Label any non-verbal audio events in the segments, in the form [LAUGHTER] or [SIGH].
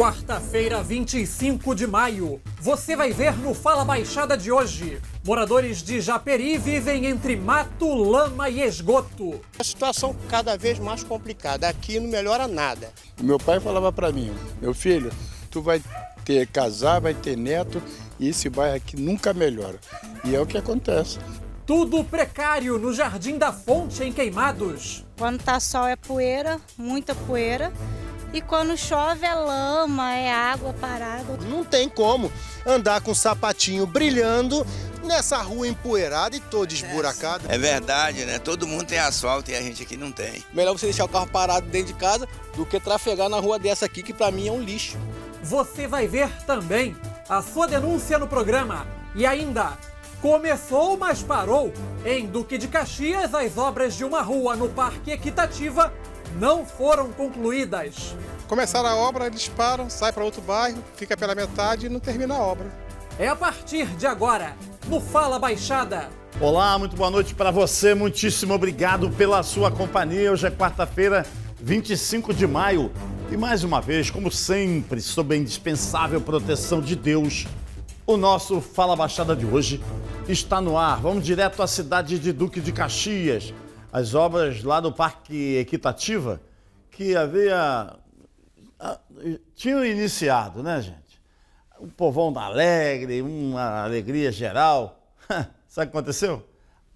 Quarta-feira, 25 de maio. Você vai ver no Fala Baixada de hoje. Moradores de Japeri vivem entre mato, lama e esgoto. A situação cada vez mais complicada. Aqui não melhora nada. Meu pai falava para mim, meu filho, tu vai ter casar, vai ter neto e esse bairro aqui nunca melhora. E é o que acontece. Tudo precário no Jardim da Fonte em Queimados. Quando tá sol é poeira, muita poeira. E quando chove é lama, é água parada. Não tem como andar com o sapatinho brilhando nessa rua empoeirada e toda esburacada. É verdade, né? Todo mundo tem asfalto e a gente aqui não tem. Melhor você deixar o carro parado dentro de casa do que trafegar na rua dessa aqui, que para mim é um lixo. Você vai ver também a sua denúncia no programa. E ainda, começou, mas parou. Em Duque de Caxias, as obras de uma rua no Parque Equitativa não foram concluídas. Começaram a obra, eles param, saem para outro bairro, fica pela metade e não termina a obra. É a partir de agora, no Fala Baixada. Olá, muito boa noite para você, muitíssimo obrigado pela sua companhia. Hoje é quarta-feira, 25 de maio. E mais uma vez, como sempre, sob a indispensável proteção de Deus, o nosso Fala Baixada de hoje está no ar. Vamos direto à cidade de Duque de Caxias, as obras lá do Parque Equitativa, que havia. Ah, tinham iniciado, né, gente? Um povão da alegre, uma alegria geral. [LAUGHS] Sabe o que aconteceu?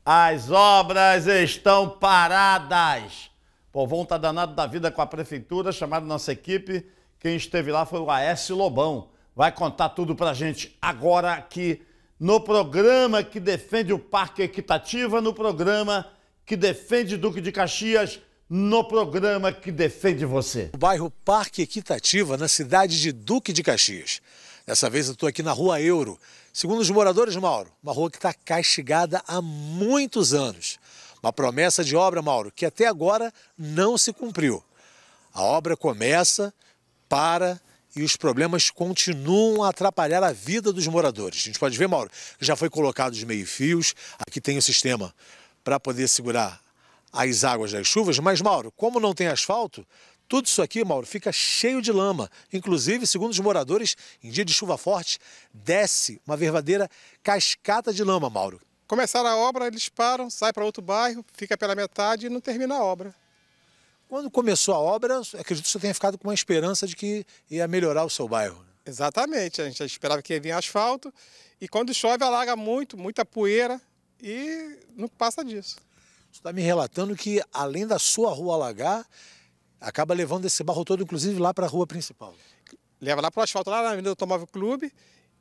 As obras estão paradas. O povão está danado da vida com a prefeitura, chamaram nossa equipe. Quem esteve lá foi o Aécio Lobão. Vai contar tudo para a gente agora aqui no programa que defende o Parque Equitativa, no programa que defende Duque de Caxias no programa que defende você. O bairro Parque Equitativa, na cidade de Duque de Caxias. Dessa vez eu estou aqui na Rua Euro. Segundo os moradores, Mauro, uma rua que está castigada há muitos anos. Uma promessa de obra, Mauro, que até agora não se cumpriu. A obra começa, para e os problemas continuam a atrapalhar a vida dos moradores. A gente pode ver, Mauro, já foi colocado os meio-fios, aqui tem o sistema para poder segurar as águas das chuvas, mas Mauro, como não tem asfalto, tudo isso aqui, Mauro, fica cheio de lama. Inclusive, segundo os moradores, em dia de chuva forte, desce uma verdadeira cascata de lama, Mauro. Começaram a obra, eles param, saem para outro bairro, fica pela metade e não termina a obra. Quando começou a obra, acredito que você tenha ficado com uma esperança de que ia melhorar o seu bairro. Exatamente, a gente esperava que ia vir asfalto e quando chove alaga muito, muita poeira, e não passa disso. Você está me relatando que, além da sua rua alagar, acaba levando esse barro todo, inclusive, lá para a rua principal. Leva lá para o asfalto, lá na Avenida do Automóvel Clube,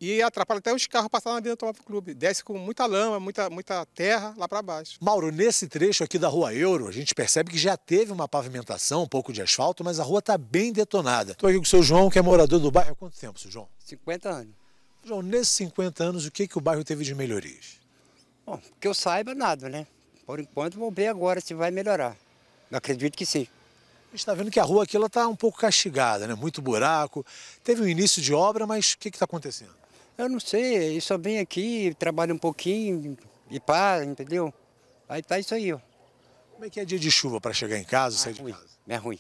e atrapalha até os carros passar na Avenida do Automóvel Clube. Desce com muita lama, muita, muita terra lá para baixo. Mauro, nesse trecho aqui da Rua Euro, a gente percebe que já teve uma pavimentação, um pouco de asfalto, mas a rua está bem detonada. Estou aqui com o seu João, que é morador do bairro há quanto tempo, seu João? 50 anos. João, nesses 50 anos, o que, que o bairro teve de melhorias? Bom, que eu saiba, nada, né? Por enquanto, vou ver agora se vai melhorar. Eu acredito que sim. A gente está vendo que a rua aqui está um pouco castigada, né? Muito buraco. Teve um início de obra, mas o que está acontecendo? Eu não sei, eu só venho aqui, trabalho um pouquinho e pá, entendeu? Aí tá isso aí, ó. Como é que é dia de chuva para chegar em casa, ah, sair é ruim, de casa? É ruim.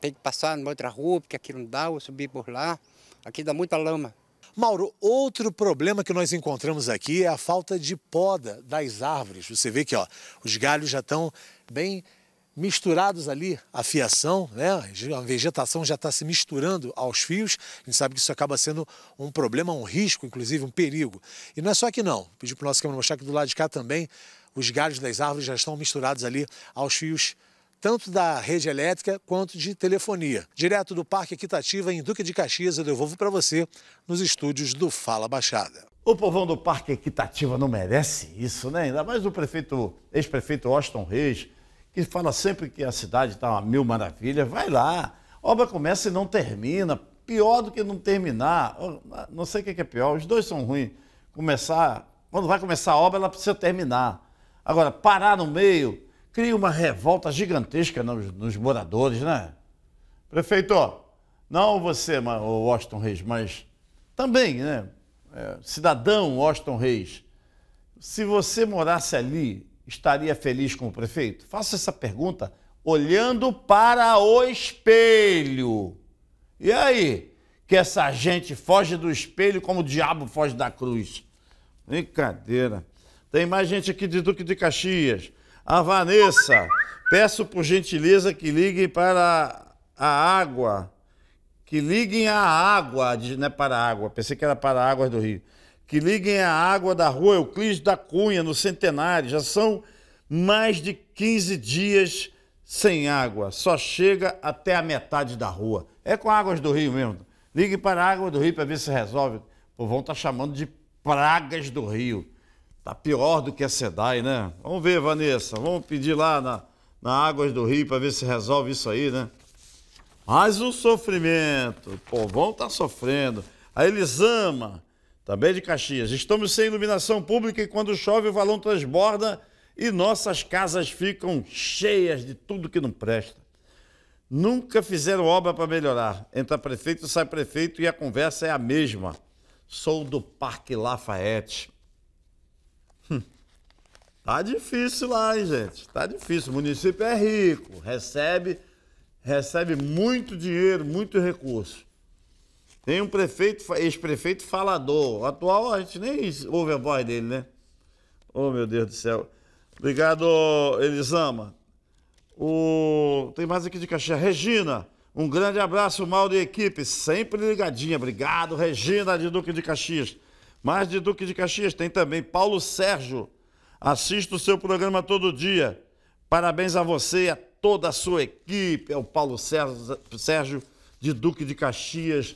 Tem que passar numa outra rua, porque aqui não dá, ou subir por lá. Aqui dá muita lama. Mauro, outro problema que nós encontramos aqui é a falta de poda das árvores. Você vê que ó, os galhos já estão bem misturados ali, a fiação, né? a vegetação já está se misturando aos fios. A gente sabe que isso acaba sendo um problema, um risco, inclusive um perigo. E não é só aqui não. Pedi para o nosso câmera mostrar que do lado de cá também os galhos das árvores já estão misturados ali aos fios tanto da rede elétrica quanto de telefonia. Direto do Parque Equitativa, em Duque de Caxias, eu devolvo para você nos estúdios do Fala Baixada. O povão do Parque Equitativa não merece isso, né? Ainda mais o prefeito, ex-prefeito Austin Reis, que fala sempre que a cidade está uma mil maravilha. Vai lá, obra começa e não termina. Pior do que não terminar, não sei o é que é pior, os dois são ruins. Começar, quando vai começar a obra, ela precisa terminar. Agora, parar no meio, cria uma revolta gigantesca nos, nos moradores, né? Prefeito, não você, o Washington Reis, mas também, né? É, cidadão Washington Reis, se você morasse ali, estaria feliz com o prefeito? Faça essa pergunta olhando para o espelho. E aí? Que essa gente foge do espelho como o diabo foge da cruz. Brincadeira. Tem mais gente aqui de Duque de Caxias. A Vanessa, peço por gentileza que liguem para a água. Que liguem a água, não é para a água, pensei que era para a água do Rio. Que liguem a água da rua Euclides da Cunha, no Centenário. Já são mais de 15 dias sem água, só chega até a metade da rua. É com águas do Rio mesmo. Ligue para a água do Rio para ver se resolve. O vão está tá chamando de pragas do Rio. Tá pior do que a SEDAI, né? Vamos ver, Vanessa. Vamos pedir lá na, na Águas do Rio para ver se resolve isso aí, né? Mas o sofrimento, o povão tá sofrendo. A Elisama, também de Caxias. Estamos sem iluminação pública e quando chove o valão transborda e nossas casas ficam cheias de tudo que não presta. Nunca fizeram obra para melhorar. Entra prefeito, sai prefeito e a conversa é a mesma. Sou do Parque Lafayette. Tá difícil lá, hein, gente? Tá difícil. O município é rico, recebe, recebe muito dinheiro, muito recurso. Tem um prefeito, ex-prefeito falador. O atual a gente nem ouve a voz dele, né? Oh, meu Deus do céu. Obrigado, Elisama. O... Tem mais aqui de Caxias. Regina, um grande abraço, mal de equipe. Sempre ligadinha. Obrigado, Regina de Duque de Caxias. Mais de Duque de Caxias tem também Paulo Sérgio. Assisto o seu programa todo dia. Parabéns a você e a toda a sua equipe. É o Paulo Sérgio de Duque de Caxias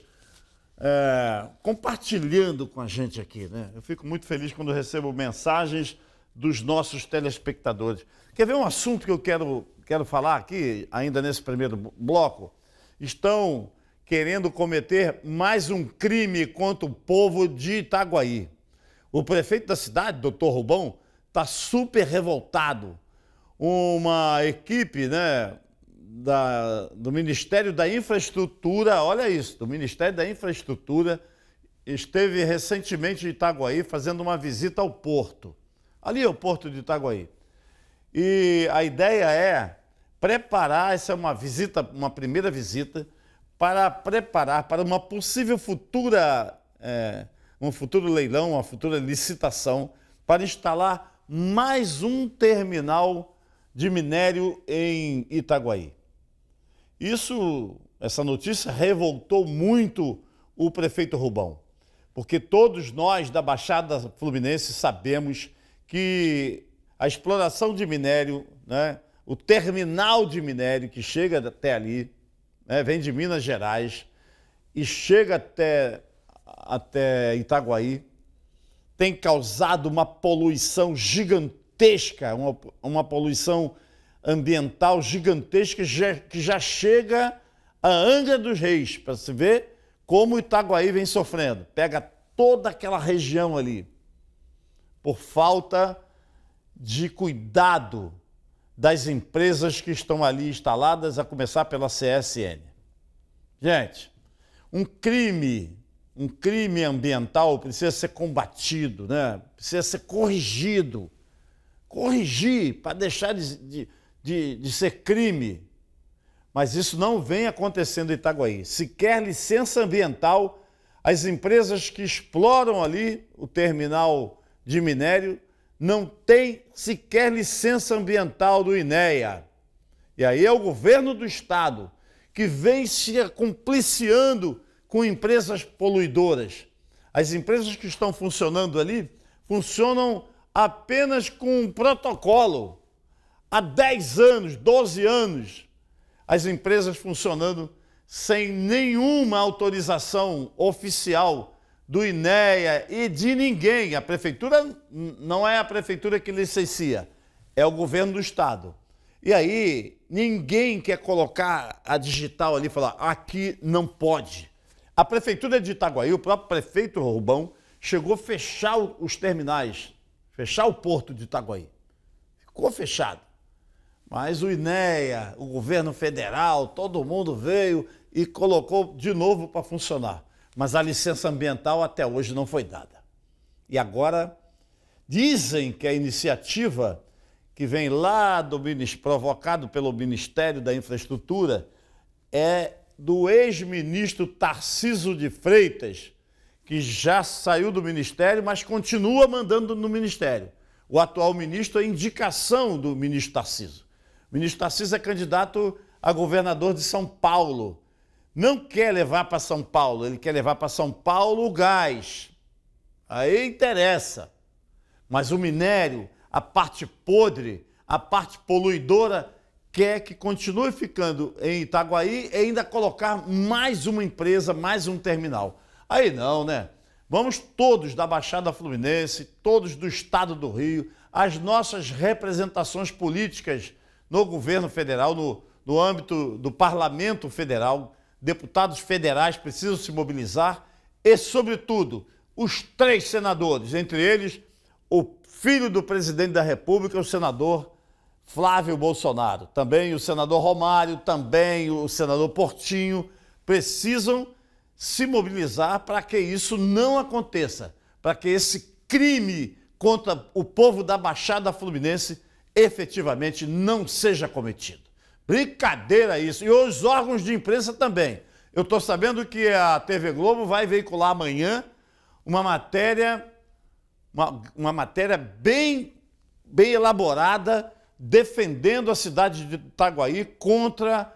é, compartilhando com a gente aqui. Né? Eu fico muito feliz quando recebo mensagens dos nossos telespectadores. Quer ver um assunto que eu quero, quero falar aqui, ainda nesse primeiro bloco? Estão querendo cometer mais um crime contra o povo de Itaguaí. O prefeito da cidade, doutor Rubão, está super revoltado. Uma equipe né, da, do Ministério da Infraestrutura, olha isso, do Ministério da Infraestrutura, esteve recentemente em Itaguaí fazendo uma visita ao porto. Ali é o porto de Itaguaí. E a ideia é preparar, essa é uma visita, uma primeira visita, para preparar para uma possível futura, é, um futuro leilão, uma futura licitação, para instalar mais um terminal de minério em Itaguaí. Isso, essa notícia revoltou muito o prefeito Rubão, porque todos nós da Baixada Fluminense sabemos que a exploração de minério, né, o terminal de minério que chega até ali, né, vem de Minas Gerais e chega até, até Itaguaí, tem causado uma poluição gigantesca, uma, uma poluição ambiental gigantesca que já chega a Angra dos Reis, para se ver como Itaguaí vem sofrendo. Pega toda aquela região ali, por falta de cuidado das empresas que estão ali instaladas, a começar pela CSN. Gente, um crime um crime ambiental precisa ser combatido, né? precisa ser corrigido. Corrigir para deixar de, de, de ser crime. Mas isso não vem acontecendo em Itaguaí. Sequer licença ambiental, as empresas que exploram ali o terminal de minério não têm sequer licença ambiental do INEA. E aí é o governo do estado que vem se compliciando com empresas poluidoras. As empresas que estão funcionando ali funcionam apenas com um protocolo. Há 10 anos, 12 anos, as empresas funcionando sem nenhuma autorização oficial do INEA e de ninguém. A prefeitura não é a prefeitura que licencia, é o governo do estado. E aí, ninguém quer colocar a digital ali e falar: aqui não pode. A prefeitura de Itaguaí, o próprio prefeito Roubão, chegou a fechar os terminais, fechar o porto de Itaguaí. Ficou fechado. Mas o INEA, o governo federal, todo mundo veio e colocou de novo para funcionar. Mas a licença ambiental até hoje não foi dada. E agora dizem que a iniciativa que vem lá do provocado pelo Ministério da Infraestrutura é do ex-ministro Tarciso de Freitas, que já saiu do ministério, mas continua mandando no ministério. O atual ministro é indicação do ministro Tarciso. O ministro Tarciso é candidato a governador de São Paulo. Não quer levar para São Paulo, ele quer levar para São Paulo o gás. Aí interessa. Mas o minério, a parte podre, a parte poluidora quer que continue ficando em Itaguaí e ainda colocar mais uma empresa, mais um terminal. Aí não, né? Vamos todos da Baixada Fluminense, todos do Estado do Rio, as nossas representações políticas no governo federal, no, no âmbito do parlamento federal, deputados federais precisam se mobilizar e, sobretudo, os três senadores, entre eles o filho do presidente da República, o senador Flávio Bolsonaro, também o senador Romário, também o senador Portinho, precisam se mobilizar para que isso não aconteça, para que esse crime contra o povo da Baixada Fluminense efetivamente não seja cometido. Brincadeira isso. E os órgãos de imprensa também. Eu estou sabendo que a TV Globo vai veicular amanhã uma matéria, uma, uma matéria bem, bem elaborada defendendo a cidade de Itaguaí contra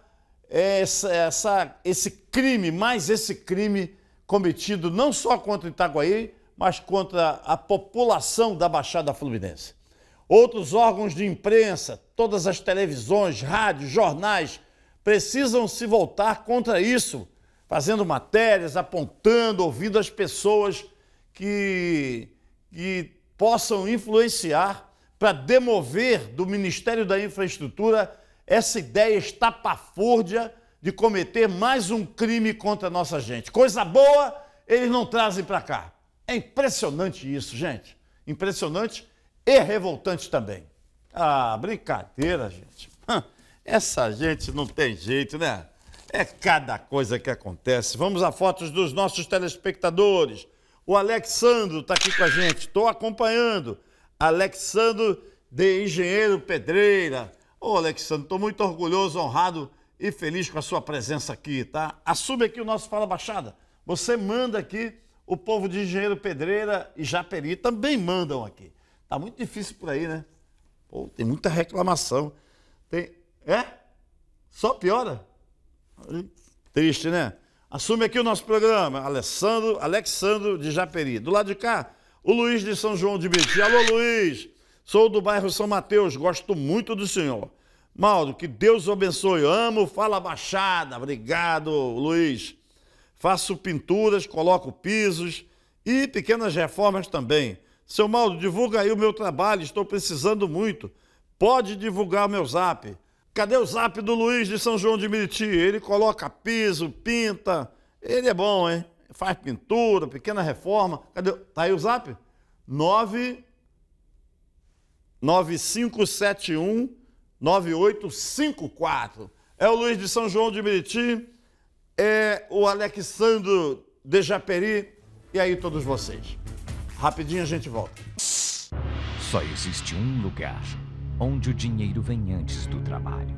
essa, essa, esse crime, mais esse crime cometido não só contra Itaguaí, mas contra a população da Baixada Fluminense. Outros órgãos de imprensa, todas as televisões, rádios, jornais, precisam se voltar contra isso, fazendo matérias, apontando, ouvindo as pessoas que, que possam influenciar para demover do Ministério da Infraestrutura essa ideia estapafúrdia de cometer mais um crime contra a nossa gente. Coisa boa, eles não trazem para cá. É impressionante isso, gente. Impressionante e revoltante também. Ah, brincadeira, gente. Essa gente não tem jeito, né? É cada coisa que acontece. Vamos a fotos dos nossos telespectadores. O Alexandro está aqui com a gente. Estou acompanhando. Alexandro de Engenheiro Pedreira. Ô, Alexandre, estou muito orgulhoso, honrado e feliz com a sua presença aqui, tá? Assume aqui o nosso Fala Baixada. Você manda aqui, o povo de Engenheiro Pedreira e Japeri também mandam aqui. Tá muito difícil por aí, né? Pô, tem muita reclamação. Tem... É? Só piora? Triste, né? Assume aqui o nosso programa, Alessandro, Alexandro de Japeri. Do lado de cá, o Luiz de São João de Meriti. Alô, Luiz! Sou do bairro São Mateus, gosto muito do senhor. Maldo, que Deus o abençoe. Amo, fala baixada. Obrigado, Luiz. Faço pinturas, coloco pisos e pequenas reformas também. Seu Maldo, divulga aí o meu trabalho, estou precisando muito. Pode divulgar o meu zap. Cadê o zap do Luiz de São João de Meriti? Ele coloca piso, pinta. Ele é bom, hein? faz pintura, pequena reforma. Cadê? Tá aí o zap? 995719854. É o Luiz de São João de Meriti, é o Alexandre de Japeri e aí todos vocês. Rapidinho a gente volta. Só existe um lugar onde o dinheiro vem antes do trabalho.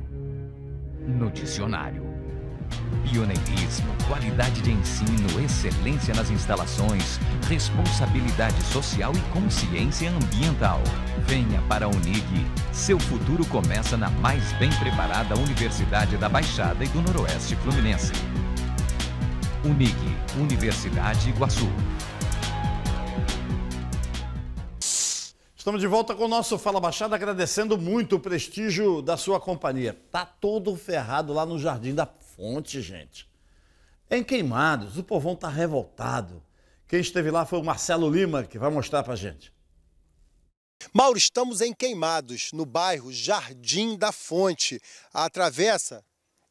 No dicionário. Pioneirismo, qualidade de ensino, excelência nas instalações, responsabilidade social e consciência ambiental. Venha para a Unig. Seu futuro começa na mais bem preparada Universidade da Baixada e do Noroeste Fluminense. Unig, Universidade Iguaçu. Estamos de volta com o nosso Fala Baixada, agradecendo muito o prestígio da sua companhia. Tá todo ferrado lá no Jardim da fonte, gente. Em Queimados, o povão está revoltado. Quem esteve lá foi o Marcelo Lima, que vai mostrar para gente. Mauro, estamos em Queimados, no bairro Jardim da Fonte. A travessa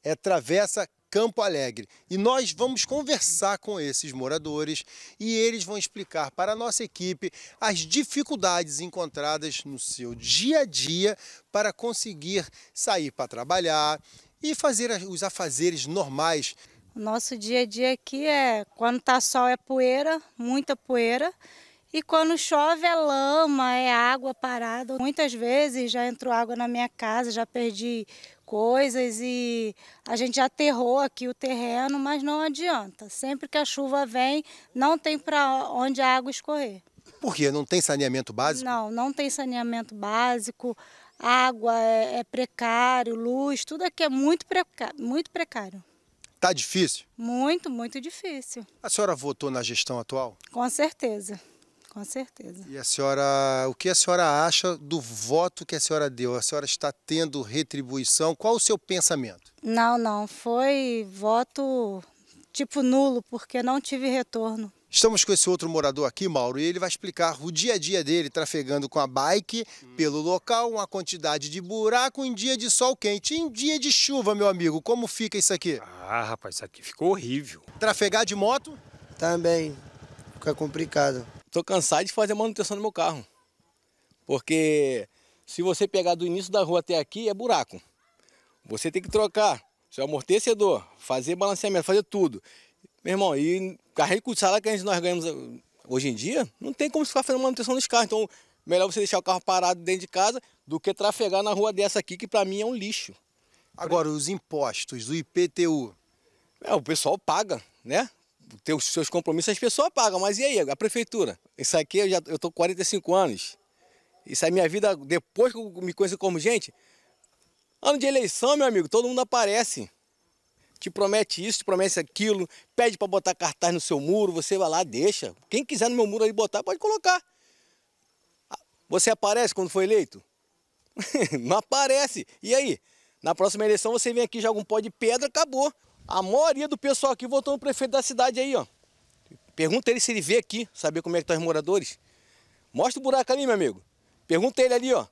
é Travessa Campo Alegre. E nós vamos conversar com esses moradores e eles vão explicar para a nossa equipe as dificuldades encontradas no seu dia a dia para conseguir sair para trabalhar e fazer os afazeres normais. O nosso dia a dia aqui é quando tá sol é poeira, muita poeira. E quando chove é lama, é água parada. Muitas vezes já entrou água na minha casa, já perdi coisas e a gente já aterrou aqui o terreno, mas não adianta. Sempre que a chuva vem, não tem para onde a água escorrer. Por quê? Não tem saneamento básico? Não, não tem saneamento básico água é, é, precário, luz, tudo aqui é muito, muito precário. Tá difícil? Muito, muito difícil. A senhora votou na gestão atual? Com certeza. Com certeza. E a senhora, o que a senhora acha do voto que a senhora deu? A senhora está tendo retribuição? Qual o seu pensamento? Não, não, foi voto tipo nulo, porque não tive retorno. Estamos com esse outro morador aqui, Mauro, e ele vai explicar o dia a dia dele trafegando com a bike hum. pelo local, uma quantidade de buraco em dia de sol quente, em dia de chuva, meu amigo. Como fica isso aqui? Ah, rapaz, isso aqui ficou horrível. Trafegar de moto? Também. Fica complicado. Tô cansado de fazer manutenção no meu carro. Porque se você pegar do início da rua até aqui, é buraco. Você tem que trocar seu amortecedor, fazer balanceamento, fazer tudo. Meu irmão, e carrinho com o salário que nós ganhamos eh, hoje em dia, não tem como ficar fazendo manutenção nos carros. Então, melhor você deixar o carro parado dentro de casa do que trafegar na rua dessa aqui, que para mim é um lixo. Agora, os impostos, do IPTU. É, o pessoal paga, né? Tem os seus compromissos, as pessoas pagam. Mas e aí, a prefeitura? Isso aqui, eu já eu tô com 45 anos. Isso é minha vida, depois que eu me conheço como gente. Ano de eleição, meu amigo, todo mundo aparece te promete isso, te promete aquilo, pede para botar cartaz no seu muro, você vai lá, deixa. Quem quiser no meu muro aí botar, pode colocar. Ah, você aparece quando foi eleito? [LAUGHS] Não aparece. E aí? Na próxima eleição você vem aqui, joga um pó de pedra, acabou. A maioria do pessoal aqui votou no prefeito da cidade aí, ó. Pergunta ele se ele vê aqui, saber como é que estão tá os moradores. Mostra o buraco ali, meu amigo. Pergunta ele ali, ó.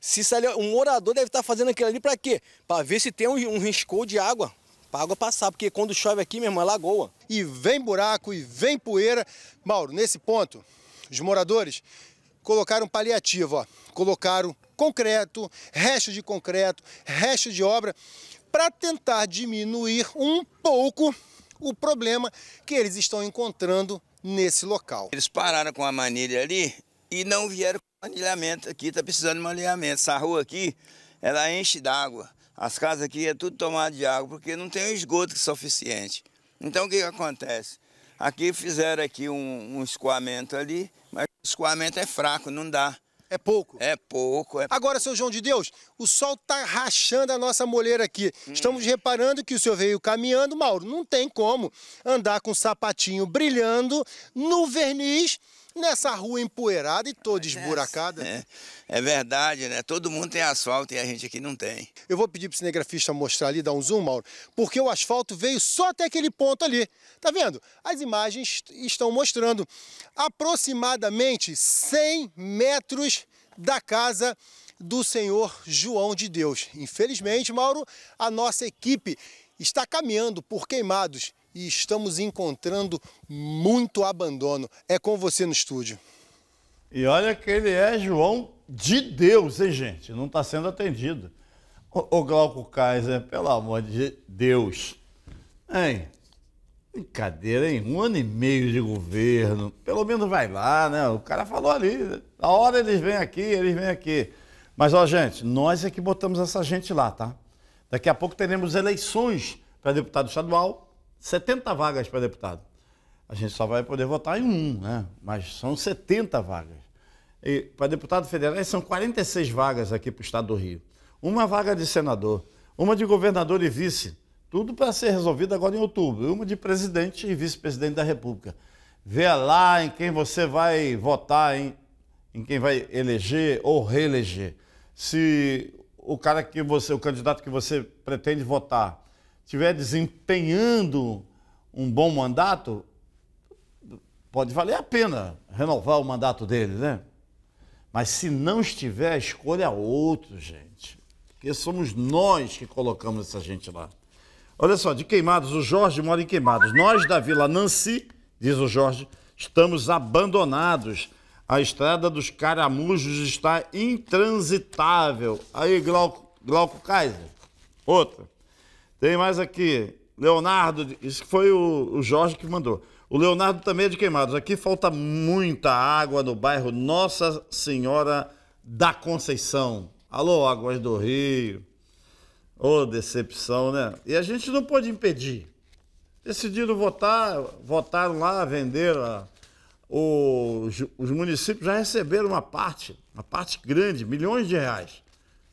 Se ali, um morador deve estar tá fazendo aquilo ali para quê? Para ver se tem um, um risco de água, para água passar, porque quando chove aqui, meu irmão, é lagoa. E vem buraco e vem poeira. Mauro, nesse ponto, os moradores colocaram paliativo, ó. colocaram concreto, resto de concreto, resto de obra, para tentar diminuir um pouco o problema que eles estão encontrando nesse local. Eles pararam com a manilha ali e não vieram com manilhamento aqui, tá precisando de manilhamento. Essa rua aqui, ela enche d'água. As casas aqui é tudo tomado de água, porque não tem esgoto suficiente. Então o que, que acontece? Aqui fizeram aqui um, um escoamento ali, mas o escoamento é fraco, não dá. É pouco? É pouco. É... Agora, seu João de Deus, o sol está rachando a nossa moleira aqui. Hum. Estamos reparando que o senhor veio caminhando, Mauro. Não tem como andar com o sapatinho brilhando no verniz nessa rua empoeirada e toda é esburacada. É, é, verdade, né? Todo mundo tem asfalto e a gente aqui não tem. Eu vou pedir para o cinegrafista mostrar ali, dar um zoom, Mauro, porque o asfalto veio só até aquele ponto ali. Tá vendo? As imagens estão mostrando aproximadamente 100 metros da casa do senhor João de Deus. Infelizmente, Mauro, a nossa equipe está caminhando por queimados e estamos encontrando muito abandono. É com você no estúdio. E olha que ele é João de Deus, hein, gente? Não está sendo atendido. Ô Glauco Kaiser, pelo amor de Deus. Hein? Brincadeira, hein? Um ano e meio de governo. Pelo menos vai lá, né? O cara falou ali. Né? A hora eles vêm aqui, eles vêm aqui. Mas, ó, gente, nós é que botamos essa gente lá, tá? Daqui a pouco teremos eleições para deputado estadual, 70 vagas para deputado. A gente só vai poder votar em um, né? Mas são 70 vagas. E para deputado federal são 46 vagas aqui para o estado do Rio. Uma vaga de senador, uma de governador e vice. Tudo para ser resolvido agora em outubro. Uma de presidente e vice-presidente da República. Vê lá em quem você vai votar, em, em quem vai eleger ou reeleger. Se o cara que você, o candidato que você pretende votar, estiver desempenhando um bom mandato, pode valer a pena renovar o mandato dele, né? Mas se não estiver, escolha é outro, gente. Porque somos nós que colocamos essa gente lá. Olha só, de Queimados, o Jorge mora em Queimados. Nós da Vila Nancy, diz o Jorge, estamos abandonados. A estrada dos caramujos está intransitável. Aí, Glauco, Glauco Kaiser. Outra. Tem mais aqui. Leonardo, isso foi o, Jorge que mandou. O Leonardo também é de Queimados. Aqui falta muita água no bairro Nossa Senhora da Conceição. Alô, Águas do Rio. Ô, oh, decepção, né? E a gente não pôde impedir. Decidiram votar, votaram lá, venderam. A... Os, os municípios já receberam uma parte, uma parte grande, milhões de reais.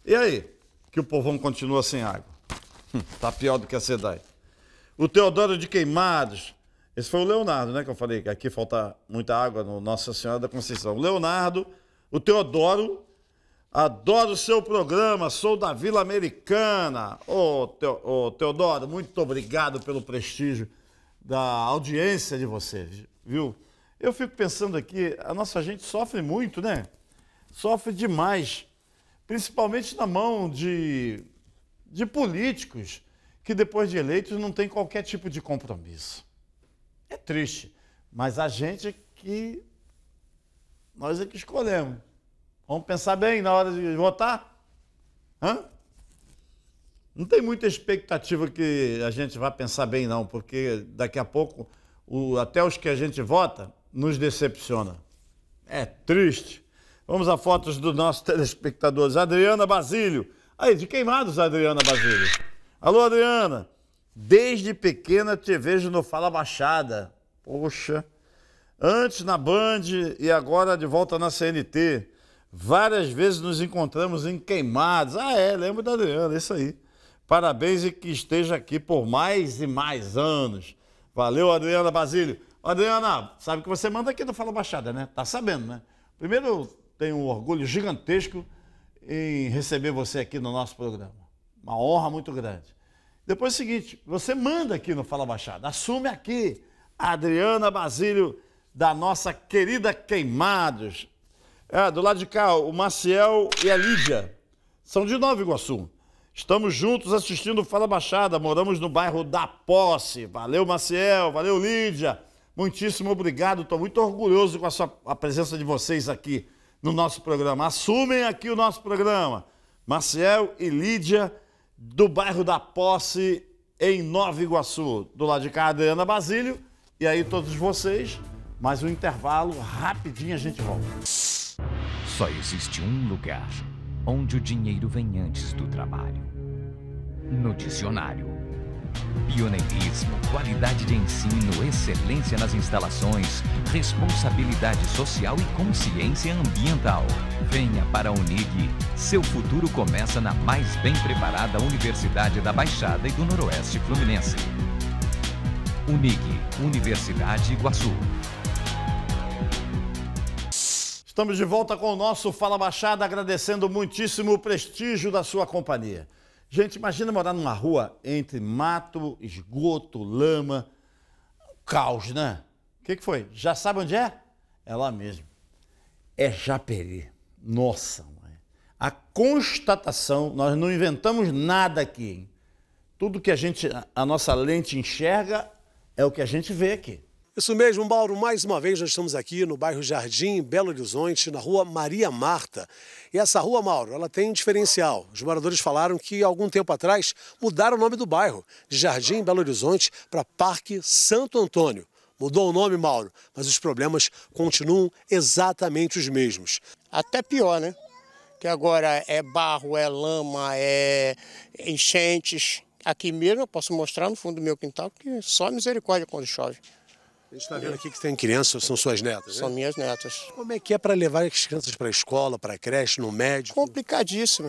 E aí? Que o povão continua sem água. [LAUGHS] tá pior do que a SEDAI. O Teodoro de Queimados. Esse foi o Leonardo, né? Que eu falei que aqui falta muita água no Nossa Senhora da Conceição. O Leonardo, o Teodoro. Adoro o seu programa, sou da Vila Americana. Ô, Teo, ô Teodoro, muito obrigado pelo prestígio da audiência de vocês, viu? Eu fico pensando aqui, a nossa gente sofre muito, né? Sofre demais, principalmente na mão de de políticos que depois de eleitos não tem qualquer tipo de compromisso. É triste, mas a gente é que nós é que escolhemos. Vamos pensar bem na hora de votar? Hã? Não tem muita expectativa que a gente vá pensar bem, não, porque daqui a pouco o, até os que a gente vota nos decepciona. É triste. Vamos a fotos dos nossos [LAUGHS] telespectadores. Adriana Basílio Aí, de queimados, Adriana Basílio. Alô, Adriana. Desde pequena te vejo no Fala Baixada. Poxa. Antes na Band e agora de volta na CNT. Várias vezes nos encontramos em queimados. Ah, é, lembro da Adriana, isso aí. Parabéns e que esteja aqui por mais e mais anos. Valeu, Adriana Basílio. Adriana, sabe que você manda aqui no Fala Baixada, né? Tá sabendo, né? Primeiro, tenho um orgulho gigantesco em receber você aqui no nosso programa. Uma honra muito grande. Depois é o seguinte, você manda aqui no Fala Baixada, assume aqui a Adriana Basílio, da nossa querida Queimados. É, do lado de cá, o Maciel e a Lídia, são de Nova Iguaçu. Estamos juntos assistindo Fala Baixada, moramos no bairro da Posse. Valeu, Maciel, valeu, Lídia. Muitíssimo obrigado, estou muito orgulhoso com a, sua, a presença de vocês aqui no nosso programa. Assumem aqui o nosso programa. Maciel e Lídia, do bairro da Posse, em Nova Iguaçu. Do lado de cá, Adriana Basílio. E aí, todos vocês, mais um intervalo, rapidinho a gente volta. Só existe um lugar onde o dinheiro vem antes do trabalho. No dicionário. Pioneirismo, qualidade de ensino, excelência nas instalações, responsabilidade social e consciência ambiental. Venha para a Unig. Seu futuro começa na mais bem preparada Universidade da Baixada e do Noroeste Fluminense. Unig, Universidade Iguaçu. Estamos de volta com o nosso Fala Baixada, agradecendo muitíssimo o prestígio da sua companhia. Gente, imagina morar numa rua entre mato, esgoto, lama, caos, né? O que, que foi? Já sabe onde é? É lá mesmo. É Japeri. Nossa, mãe. A constatação, nós não inventamos nada aqui. Hein? Tudo que a gente, a nossa lente enxerga é o que a gente vê aqui. Isso mesmo, Mauro. Mais uma vez nós estamos aqui no bairro Jardim, Belo Horizonte, na rua Maria Marta. E essa rua, Mauro, ela tem um diferencial. Os moradores falaram que algum tempo atrás mudaram o nome do bairro, de Jardim Belo Horizonte para Parque Santo Antônio. Mudou o nome, Mauro, mas os problemas continuam exatamente os mesmos. Até pior, né? Que agora é barro, é lama, é enchentes. Aqui mesmo eu posso mostrar no fundo do meu quintal que só misericórdia quando chove. A gente está vendo aqui que tem crianças, são suas netas, né? São minhas netas. Como é que é para levar as crianças para a escola, para a creche, no médico? Complicadíssimo,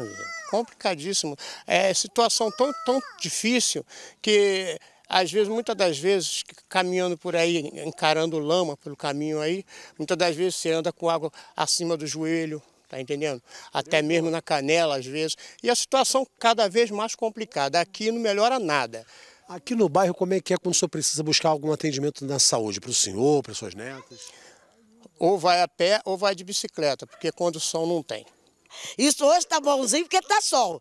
complicadíssimo. É situação tão, tão difícil que, às vezes, muitas das vezes, caminhando por aí, encarando lama pelo caminho aí, muitas das vezes você anda com água acima do joelho, tá entendendo? Até mesmo na canela, às vezes. E a situação cada vez mais complicada. Aqui não melhora nada. Aqui no bairro, como é que é quando o senhor precisa buscar algum atendimento na saúde para o senhor, para suas netas? Ou vai a pé ou vai de bicicleta, porque condução não tem. Isso hoje está bonzinho porque está sol.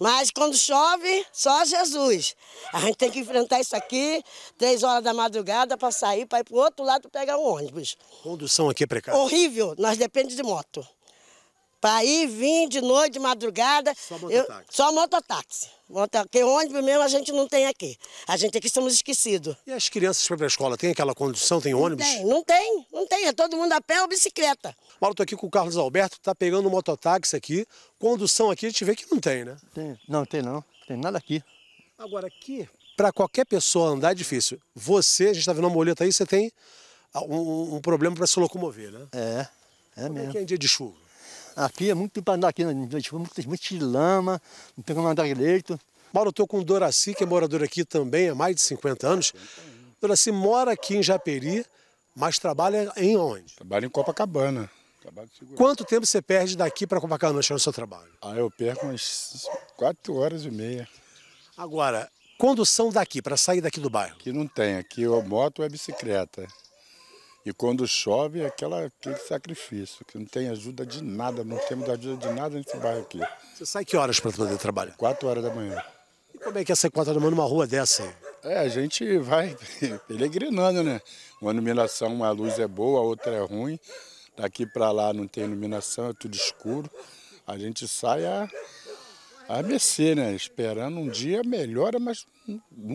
Mas quando chove, só Jesus. A gente tem que enfrentar isso aqui, três horas da madrugada, para sair, para ir para o outro lado pegar um ônibus. Condução aqui é precária? Horrível, nós dependemos de moto. Para ir, vir de noite, de madrugada. Só mototáxi? só mototáxi. Porque ônibus mesmo a gente não tem aqui. A gente aqui estamos esquecidos. E as crianças para a escola, tem aquela condução, tem ônibus? Não tem, não tem, não tem. É todo mundo a pé ou bicicleta. Mauro, estou aqui com o Carlos Alberto, tá pegando um mototáxi aqui. Condução aqui, a gente vê que não tem, né? Tem, não, tem não. Tem nada aqui. Agora aqui, para qualquer pessoa andar é difícil. Você, a gente está vendo uma moleta aí, você tem ah, um, um problema para se locomover, né? É, é Como mesmo. É que é em dia de chuva? Aqui é muito para andar aqui, né? tipo, muito, muito de lama, não tem como andar direito. Mauro, estou com o Doraci, que é morador aqui também há mais de 50 anos. Doraci mora aqui em Japeri, mas trabalha em onde? Trabalho em Copacabana. Trabalho Quanto tempo você perde daqui para Copacabana no seu trabalho? Ah, eu perco umas 4 horas e meia. Agora, condução daqui, para sair daqui do bairro? Aqui não tem, aqui ou moto ou é bicicleta. E quando chove é aquela, aquele sacrifício, que não tem ajuda de nada, não temos ajuda de nada nesse bairro aqui. Você sai que horas para fazer trabalho? Quatro horas da manhã. E como é que é sair quatro horas da manhã numa rua dessa aí? É, a gente vai [LAUGHS] peregrinando, né? Uma iluminação, uma luz é boa, a outra é ruim. Daqui para lá não tem iluminação, é tudo escuro. A gente sai a, a mercê, né? Esperando um dia melhora, mas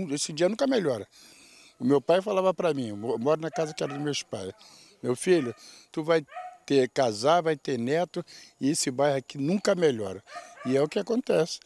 esse dia nunca melhora. O meu pai falava para mim, eu moro na casa que era dos meus pais, meu filho, tu vai ter casar, vai ter neto e esse bairro aqui nunca melhora. E é o que acontece.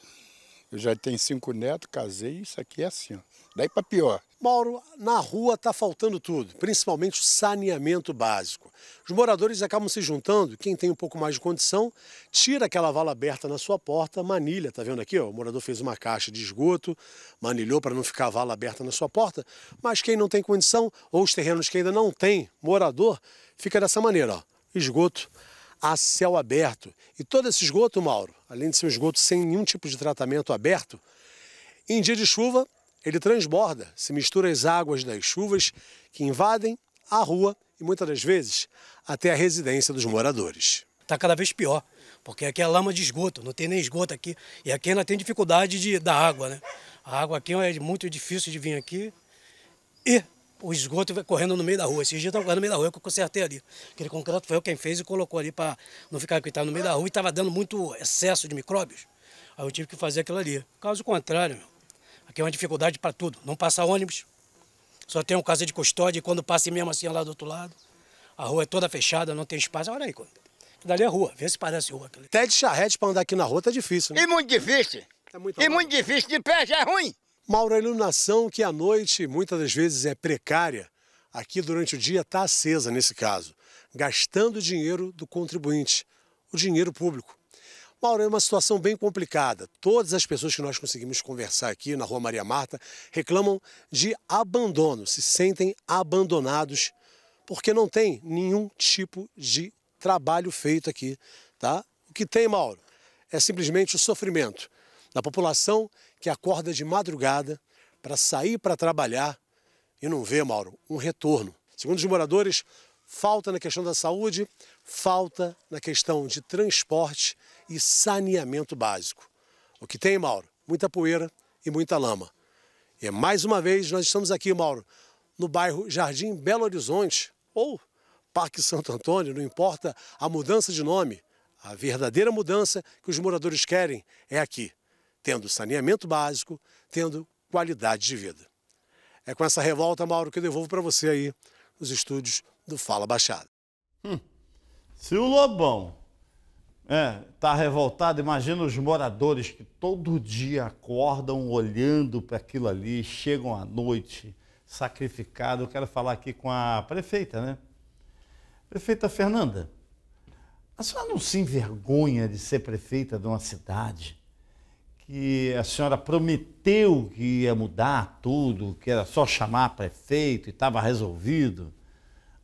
Eu já tenho cinco netos, casei, isso aqui é assim. Ó. Daí para pior. Mauro, na rua está faltando tudo, principalmente o saneamento básico. Os moradores acabam se juntando, quem tem um pouco mais de condição, tira aquela vala aberta na sua porta, manilha, tá vendo aqui? Ó, o morador fez uma caixa de esgoto, manilhou para não ficar a vala aberta na sua porta, mas quem não tem condição, ou os terrenos que ainda não tem morador, fica dessa maneira, ó, esgoto a céu aberto. E todo esse esgoto, Mauro, além de ser um esgoto sem nenhum tipo de tratamento aberto, em dia de chuva ele transborda, se mistura às águas das chuvas que invadem a rua e muitas das vezes até a residência dos moradores. Está cada vez pior, porque aqui é lama de esgoto, não tem nem esgoto aqui. E aqui ainda tem dificuldade de, da água, né? A água aqui é muito difícil de vir aqui. E o esgoto vai correndo no meio da rua. Esse dia estava no meio da rua, que eu consertei ali. Aquele concreto foi eu quem fez e colocou ali para não ficar que tá no meio da rua e estava dando muito excesso de micróbios. Aí eu tive que fazer aquilo ali. Caso contrário, meu, Aqui é uma dificuldade para tudo. Não passa ônibus, só tem um casa de custódia e quando passa mesmo assim é lá do outro lado. A rua é toda fechada, não tem espaço. Olha aí, dali é rua, vê se parece rua. Até de charrete para andar aqui na rua tá difícil, né? E muito difícil. É muito e muito difícil, de pé já é ruim. Mauro, a iluminação que à noite muitas das vezes é precária, aqui durante o dia está acesa nesse caso, gastando dinheiro do contribuinte, o dinheiro público. Mauro é uma situação bem complicada. Todas as pessoas que nós conseguimos conversar aqui na Rua Maria Marta reclamam de abandono, se sentem abandonados porque não tem nenhum tipo de trabalho feito aqui, tá? O que tem, Mauro, é simplesmente o sofrimento da população que acorda de madrugada para sair para trabalhar e não vê, Mauro, um retorno. Segundo os moradores, falta na questão da saúde, falta na questão de transporte e saneamento básico. O que tem, Mauro? Muita poeira e muita lama. E é mais uma vez nós estamos aqui, Mauro, no bairro Jardim Belo Horizonte, ou Parque Santo Antônio, não importa a mudança de nome. A verdadeira mudança que os moradores querem é aqui, tendo saneamento básico, tendo qualidade de vida. É com essa revolta, Mauro, que eu devolvo para você aí nos estúdios do Fala Baixada. Hum. Se o Lobão é, tá revoltado. Imagina os moradores que todo dia acordam olhando para aquilo ali, chegam à noite sacrificado. Eu quero falar aqui com a prefeita, né? Prefeita Fernanda, a senhora não se envergonha de ser prefeita de uma cidade que a senhora prometeu que ia mudar tudo, que era só chamar prefeito e estava resolvido?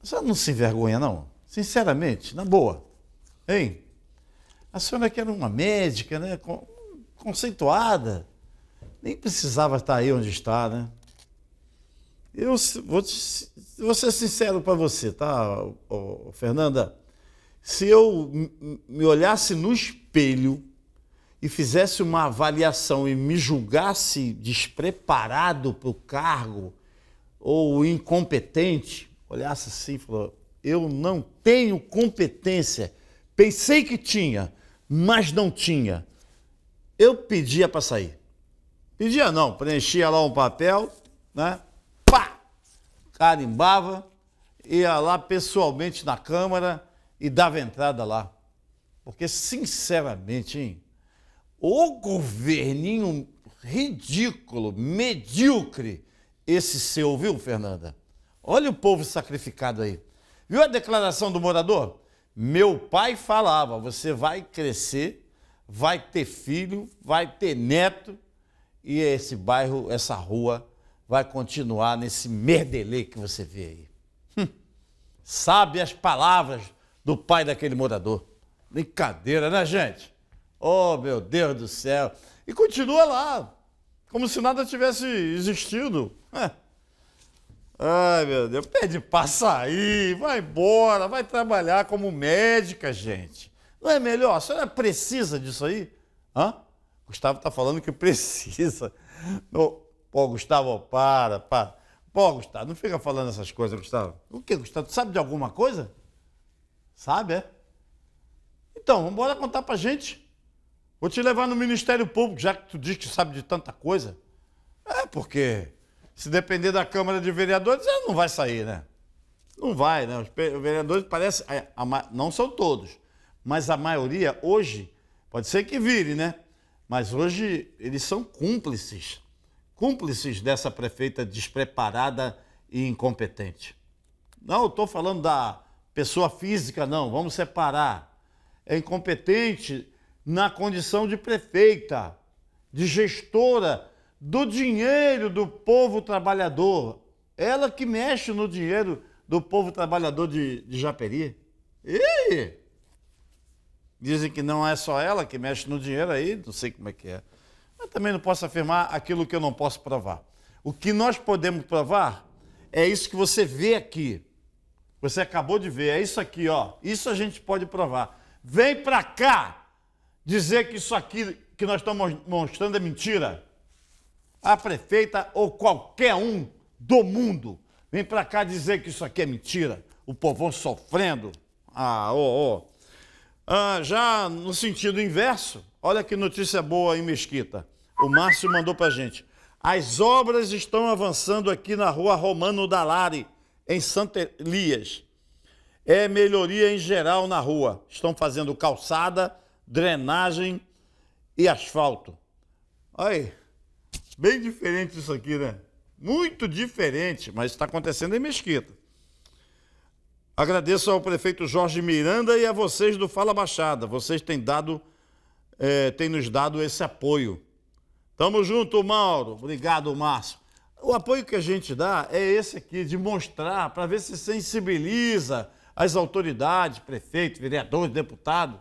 A senhora não se envergonha, não? Sinceramente, na boa. Hein? A senhora que era uma médica, né? Conceituada. Nem precisava estar aí onde está, né? Eu vou, te, vou ser sincero para você, tá, Fernanda? Se eu me olhasse no espelho e fizesse uma avaliação e me julgasse despreparado para o cargo ou incompetente, olhasse assim e falou: eu não tenho competência. Pensei que tinha, mas não tinha. Eu pedia para sair. Pedia não, preenchia lá um papel, né? Pá! Carimbava, ia lá pessoalmente na Câmara e dava entrada lá. Porque, sinceramente, hein, o governinho ridículo, medíocre, esse seu, viu, Fernanda? Olha o povo sacrificado aí. Viu a declaração do morador? Meu pai falava: você vai crescer, vai ter filho, vai ter neto, e esse bairro, essa rua, vai continuar nesse merdelê que você vê aí. Hum. Sabe as palavras do pai daquele morador. Brincadeira, né, gente? Oh, meu Deus do céu. E continua lá, como se nada tivesse existido. É. Ai, meu Deus, pede pra sair, vai embora, vai trabalhar como médica, gente. Não é melhor? A senhora precisa disso aí? Hã? Gustavo tá falando que precisa. No... Pô, Gustavo, para, para. Pô, Gustavo, não fica falando essas coisas, Gustavo. O que, Gustavo? Tu sabe de alguma coisa? Sabe, é? Então, vamos embora contar pra gente. Vou te levar no Ministério Público, já que tu diz que sabe de tanta coisa. É, porque se depender da Câmara de Vereadores, ela não vai sair, né? Não vai, né? Os vereadores parece. É, a, a, não são todos, mas a maioria hoje, pode ser que vire, né? Mas hoje eles são cúmplices cúmplices dessa prefeita despreparada e incompetente. Não estou falando da pessoa física, não, vamos separar. É incompetente na condição de prefeita, de gestora do dinheiro do povo trabalhador. Ela que mexe no dinheiro do povo trabalhador de, de Japeri. Ih! dizem que não é só ela que mexe no dinheiro aí, não sei como é que é. Mas também não posso afirmar aquilo que eu não posso provar. O que nós podemos provar é isso que você vê aqui. Você acabou de ver, é isso aqui, ó. Isso a gente pode provar. Vem para cá dizer que isso aqui que nós estamos mostrando é mentira a prefeita ou qualquer um do mundo vem para cá dizer que isso aqui é mentira, o povão sofrendo. Ah, ô, ô. Ah, já no sentido inverso, olha que notícia boa em Mesquita. O Márcio mandou para gente. As obras estão avançando aqui na rua Romano Dalari, em Santa Elias. É melhoria em geral na rua. Estão fazendo calçada, drenagem e asfalto. Olha aí. Bem diferente isso aqui, né? Muito diferente, mas está acontecendo em Mesquita. Agradeço ao prefeito Jorge Miranda e a vocês do Fala Baixada. Vocês têm dado, é, têm nos dado esse apoio. Tamo junto, Mauro. Obrigado, Márcio. O apoio que a gente dá é esse aqui, de mostrar, para ver se sensibiliza as autoridades, prefeito, vereador, deputado,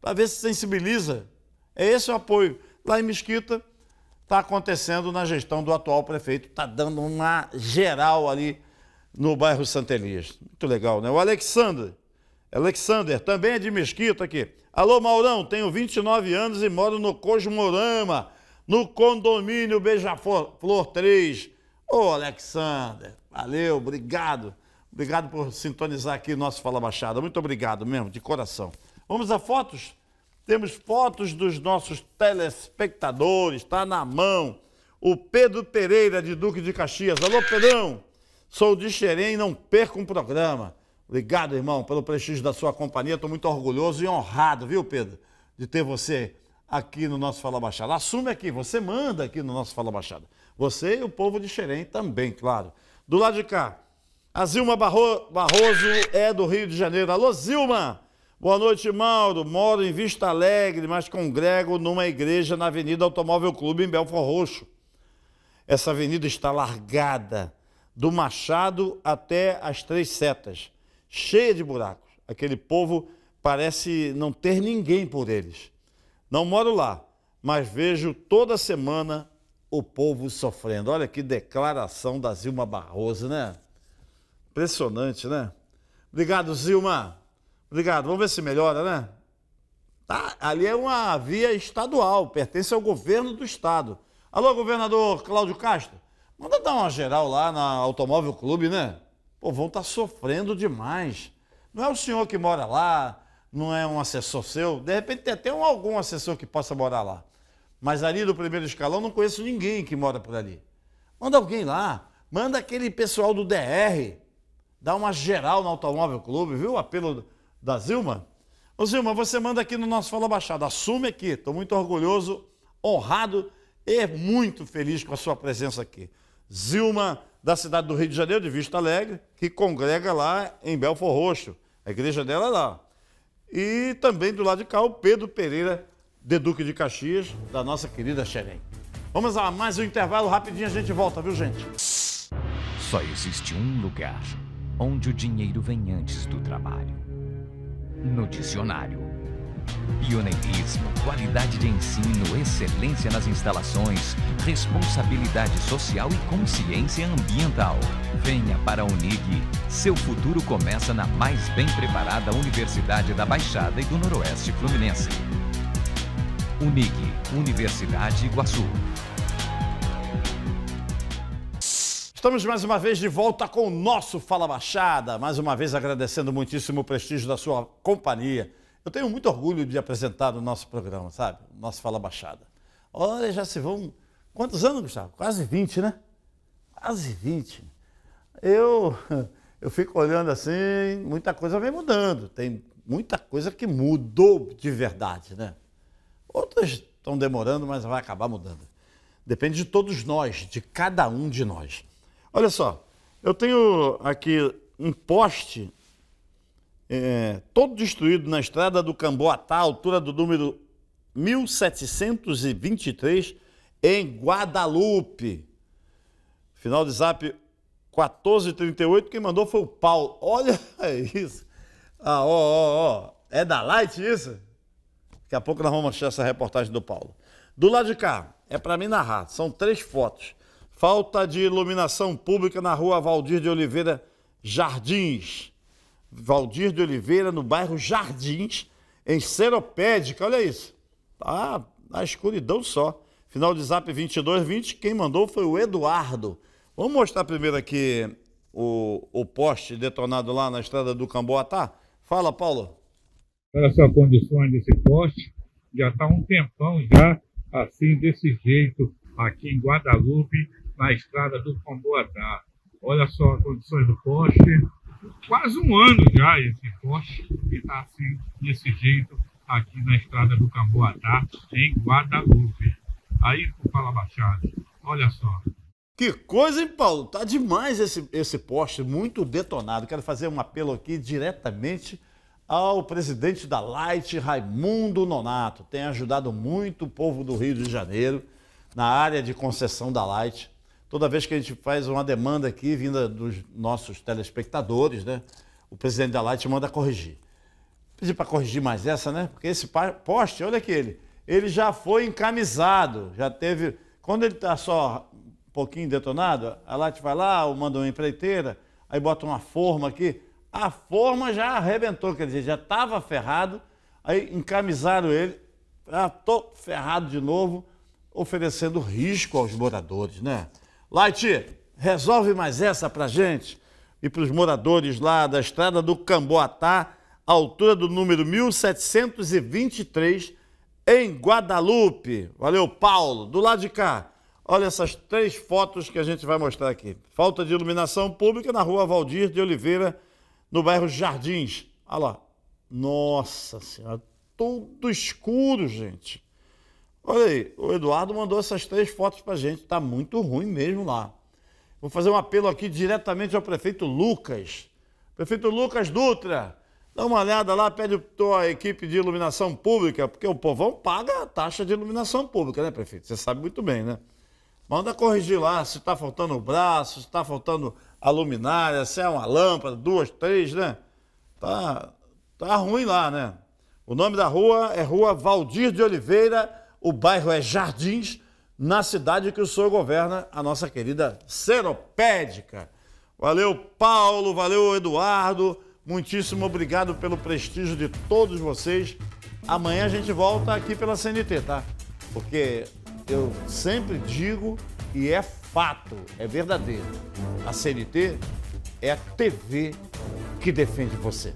para ver se sensibiliza. É esse o apoio. Lá em Mesquita, está acontecendo na gestão do atual prefeito. Está dando uma geral ali no bairro Santa Elias. Muito legal, né? O Alexander, Alexander, também é de Mesquita aqui. Alô, Maurão, tenho 29 anos e moro no Cosmorama, no condomínio Beija-Flor 3. Ô, Alexander, valeu, obrigado. Obrigado por sintonizar aqui nosso Fala Baixada. Muito obrigado mesmo, de coração. Vamos a fotos? Temos fotos dos nossos telespectadores, está na mão. O Pedro Pereira, de Duque de Caxias. Alô, Pedrão! Sou de Xerém, não perco um programa. Obrigado, irmão, pelo prestígio da sua companhia. Estou muito orgulhoso e honrado, viu, Pedro, de ter você aqui no nosso Fala Baixada. Assume aqui, você manda aqui no nosso Fala Baixada. Você e o povo de Xerém também, claro. Do lado de cá, a Zilma Barro... Barroso é do Rio de Janeiro. Alô, Zilma! Boa noite, Mauro. Moro em Vista Alegre, mas congrego numa igreja na Avenida Automóvel Clube, em Belfor Roxo. Essa avenida está largada, do Machado até as Três Setas, cheia de buracos. Aquele povo parece não ter ninguém por eles. Não moro lá, mas vejo toda semana o povo sofrendo. Olha que declaração da Zilma Barroso, né? Impressionante, né? Obrigado, Zilma. Obrigado. Vamos ver se melhora, né? Tá, ali é uma via estadual, pertence ao governo do estado. Alô, governador Cláudio Castro, manda dar uma geral lá na Automóvel Clube, né? Pô, vão estar tá sofrendo demais. Não é o senhor que mora lá, não é um assessor seu. De repente tem até um, algum assessor que possa morar lá. Mas ali do primeiro escalão não conheço ninguém que mora por ali. Manda alguém lá, manda aquele pessoal do DR, dá uma geral no Automóvel Clube, viu? Apelo da Zilma. Ô Zilma, você manda aqui no nosso Fala Baixada. Assume aqui, estou muito orgulhoso, honrado e muito feliz com a sua presença aqui. Zilma, da cidade do Rio de Janeiro, de Vista Alegre, que congrega lá em Belfor Roxo. A igreja dela é lá. E também do lado de cá, o Pedro Pereira, de Duque de Caxias, da nossa querida Xerém. Vamos a mais um intervalo, rapidinho a gente volta, viu gente? Só existe um lugar onde o dinheiro vem antes do trabalho no dicionário. Pioneirismo, qualidade de ensino, excelência nas instalações, responsabilidade social e consciência ambiental. Venha para a Unig. Seu futuro começa na mais bem preparada Universidade da Baixada e do Noroeste Fluminense. Unig, Universidade Iguaçu. Estamos mais uma vez de volta com o nosso Fala Baixada, mais uma vez agradecendo muitíssimo o prestígio da sua companhia. Eu tenho muito orgulho de apresentar o nosso programa, sabe? O nosso Fala Baixada. Olha, já se vão. Quantos anos, Gustavo? Quase 20, né? Quase 20. Eu, [LAUGHS] eu fico olhando assim, muita coisa vem mudando. Tem muita coisa que mudou de verdade, né? Outras estão demorando, mas vai acabar mudando. Depende de todos nós, de cada um de nós. Olha só, eu tenho aqui um poste é, todo destruído na estrada do Camboatá, altura do número 1723, em Guadalupe. Final de zap 1438, quem mandou foi o Paulo. Olha [LAUGHS] isso. Ah, ó, ó, ó. É da Light isso? Daqui a pouco nós vamos achar essa reportagem do Paulo. Do lado de cá, é para mim narrar, são três fotos. Falta de iluminação pública na rua Valdir de Oliveira Jardins. Valdir de Oliveira, no bairro Jardins, em Seropédica. Olha isso. Tá na escuridão só. Final de zap 2220. Quem mandou foi o Eduardo. Vamos mostrar primeiro aqui o, o poste detonado lá na estrada do Camboatá? Fala, Paulo. Olha só as condições desse poste. Já está um tempão já assim, desse jeito, aqui em Guadalupe, na estrada do Comboatá. Olha só as condições do poste. Quase um ano já esse poste que está assim, desse jeito, aqui na estrada do Camboatá, em Guadalupe. Aí por Fala Baixada. Olha só. Que coisa, hein, Paulo? Tá demais esse, esse poste, muito detonado. Quero fazer um apelo aqui diretamente ao presidente da Light, Raimundo Nonato. Tem ajudado muito o povo do Rio de Janeiro na área de concessão da Light. Toda vez que a gente faz uma demanda aqui, vinda dos nossos telespectadores, né? O presidente da Light manda corrigir. Pedir para corrigir mais essa, né? Porque esse poste, olha aqui ele, já foi encamisado, já teve. Quando ele está só um pouquinho detonado, a Light vai lá, ou manda uma empreiteira, aí bota uma forma aqui. A forma já arrebentou, quer dizer, já estava ferrado, aí encamisaram ele, ah, todo ferrado de novo, oferecendo risco aos moradores, né? Light, resolve mais essa pra gente e para os moradores lá da estrada do Camboatá, altura do número 1723, em Guadalupe. Valeu, Paulo. Do lado de cá, olha essas três fotos que a gente vai mostrar aqui. Falta de iluminação pública na rua Valdir de Oliveira, no bairro Jardins. Olha lá. Nossa Senhora, tudo escuro, gente. Olha aí, o Eduardo mandou essas três fotos a gente. Está muito ruim mesmo lá. Vou fazer um apelo aqui diretamente ao prefeito Lucas. Prefeito Lucas Dutra, dá uma olhada lá, pede a equipe de iluminação pública, porque o povão paga a taxa de iluminação pública, né, prefeito? Você sabe muito bem, né? Manda corrigir lá se está faltando o braço, se está faltando a luminária, se é uma lâmpada, duas, três, né? Tá, tá ruim lá, né? O nome da rua é Rua Valdir de Oliveira, o bairro é Jardins, na cidade que o senhor governa, a nossa querida Seropédica. Valeu, Paulo, valeu, Eduardo. Muitíssimo obrigado pelo prestígio de todos vocês. Amanhã a gente volta aqui pela CNT, tá? Porque eu sempre digo e é fato, é verdadeiro. A CNT é a TV que defende você.